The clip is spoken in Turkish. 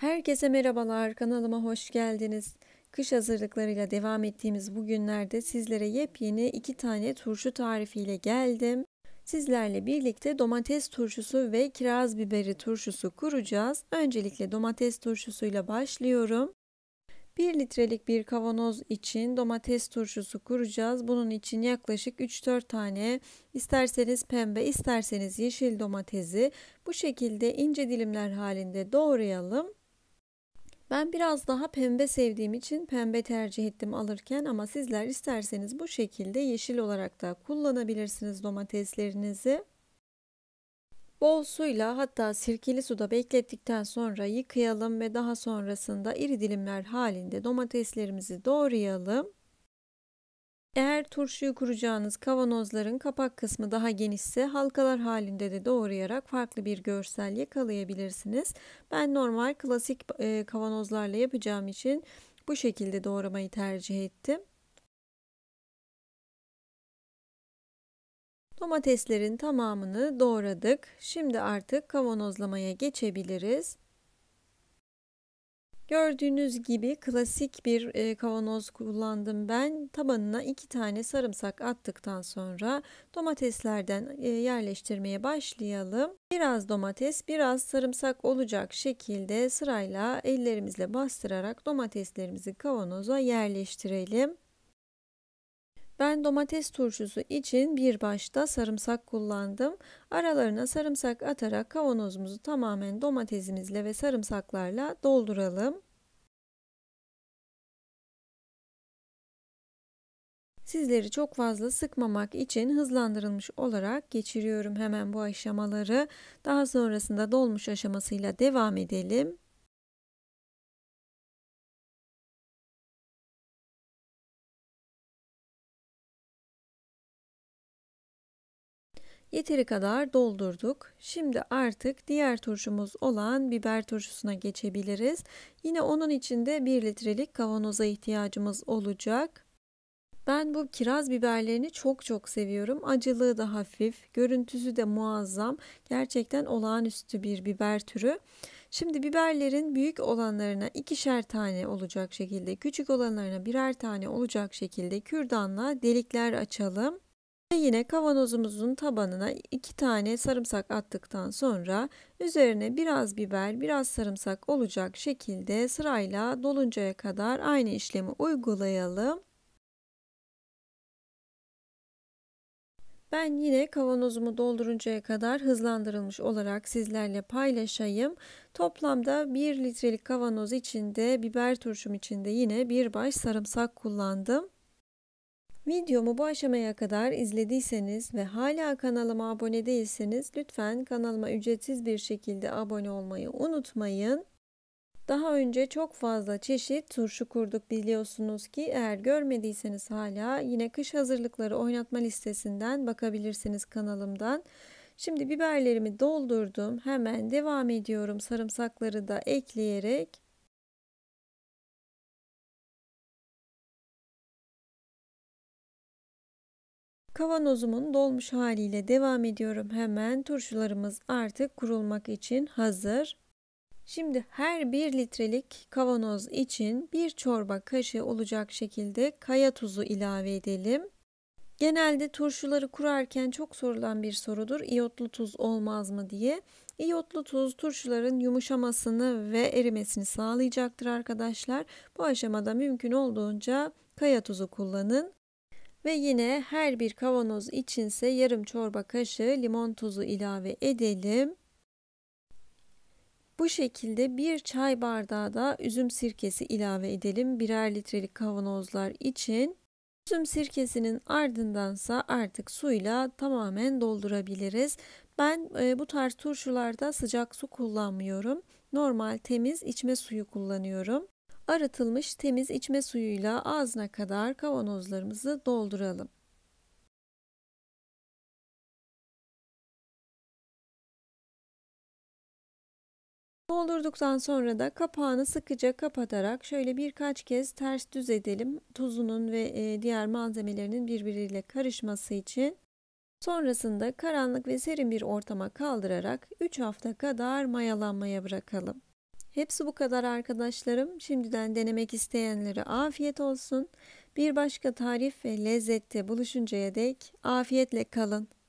Herkese merhabalar, kanalıma hoş geldiniz. Kış hazırlıklarıyla devam ettiğimiz bu günlerde sizlere yepyeni iki tane turşu tarifiyle geldim. Sizlerle birlikte domates turşusu ve kiraz biberi turşusu kuracağız. Öncelikle domates turşusuyla başlıyorum. 1 litrelik bir kavanoz için domates turşusu kuracağız. Bunun için yaklaşık 3-4 tane isterseniz pembe isterseniz yeşil domatesi bu şekilde ince dilimler halinde doğrayalım. Ben biraz daha pembe sevdiğim için pembe tercih ettim alırken ama sizler isterseniz bu şekilde yeşil olarak da kullanabilirsiniz domateslerinizi. Bol suyla hatta sirkeli suda beklettikten sonra yıkayalım ve daha sonrasında iri dilimler halinde domateslerimizi doğrayalım. Eğer turşuyu kuracağınız kavanozların kapak kısmı daha genişse halkalar halinde de doğrayarak farklı bir görsel yakalayabilirsiniz. Ben normal klasik e, kavanozlarla yapacağım için bu şekilde doğramayı tercih ettim. Domateslerin tamamını doğradık. Şimdi artık kavanozlamaya geçebiliriz. Gördüğünüz gibi klasik bir e, kavanoz kullandım ben. Tabanına iki tane sarımsak attıktan sonra domateslerden e, yerleştirmeye başlayalım. Biraz domates, biraz sarımsak olacak şekilde sırayla ellerimizle bastırarak domateslerimizi kavanoza yerleştirelim. Ben domates turşusu için bir başta sarımsak kullandım. Aralarına sarımsak atarak kavanozumuzu tamamen domatesimizle ve sarımsaklarla dolduralım. Sizleri çok fazla sıkmamak için hızlandırılmış olarak geçiriyorum hemen bu aşamaları. Daha sonrasında dolmuş aşamasıyla devam edelim. Yeteri kadar doldurduk. Şimdi artık diğer turşumuz olan biber turşusuna geçebiliriz. Yine onun için de 1 litrelik kavanoza ihtiyacımız olacak. Ben bu kiraz biberlerini çok çok seviyorum. Acılığı da hafif, görüntüsü de muazzam. Gerçekten olağanüstü bir biber türü. Şimdi biberlerin büyük olanlarına ikişer tane olacak şekilde, küçük olanlarına birer tane olacak şekilde kürdanla delikler açalım. Yine kavanozumuzun tabanına iki tane sarımsak attıktan sonra üzerine biraz biber, biraz sarımsak olacak şekilde sırayla doluncaya kadar aynı işlemi uygulayalım. Ben yine kavanozumu dolduruncaya kadar hızlandırılmış olarak sizlerle paylaşayım. Toplamda 1 litrelik kavanoz içinde biber turşum içinde yine bir baş sarımsak kullandım. Videomu bu aşamaya kadar izlediyseniz ve hala kanalıma abone değilseniz lütfen kanalıma ücretsiz bir şekilde abone olmayı unutmayın. Daha önce çok fazla çeşit turşu kurduk biliyorsunuz ki eğer görmediyseniz hala yine kış hazırlıkları oynatma listesinden bakabilirsiniz kanalımdan. Şimdi biberlerimi doldurdum. Hemen devam ediyorum sarımsakları da ekleyerek. Kavanozumun dolmuş haliyle devam ediyorum. Hemen turşularımız artık kurulmak için hazır. Şimdi her 1 litrelik kavanoz için 1 çorba kaşığı olacak şekilde kaya tuzu ilave edelim. Genelde turşuları kurarken çok sorulan bir sorudur. İyotlu tuz olmaz mı diye. İyotlu tuz turşuların yumuşamasını ve erimesini sağlayacaktır arkadaşlar. Bu aşamada mümkün olduğunca kaya tuzu kullanın. Ve yine her bir kavanoz içinse yarım çorba kaşığı limon tuzu ilave edelim. Bu şekilde bir çay bardağı da üzüm sirkesi ilave edelim birer litrelik kavanozlar için. Üzüm sirkesinin ardındansa artık suyla tamamen doldurabiliriz. Ben e, bu tarz turşularda sıcak su kullanmıyorum. Normal temiz içme suyu kullanıyorum. Arıtılmış temiz içme suyuyla ağzına kadar kavanozlarımızı dolduralım. Doldurduktan sonra da kapağını sıkıca kapatarak şöyle birkaç kez ters düz edelim. Tuzunun ve e, diğer malzemelerinin birbiriyle karışması için. Sonrasında karanlık ve serin bir ortama kaldırarak 3 hafta kadar mayalanmaya bırakalım. Hepsi bu kadar arkadaşlarım. Şimdiden denemek isteyenlere afiyet olsun. Bir başka tarif ve lezzette buluşuncaya dek afiyetle kalın.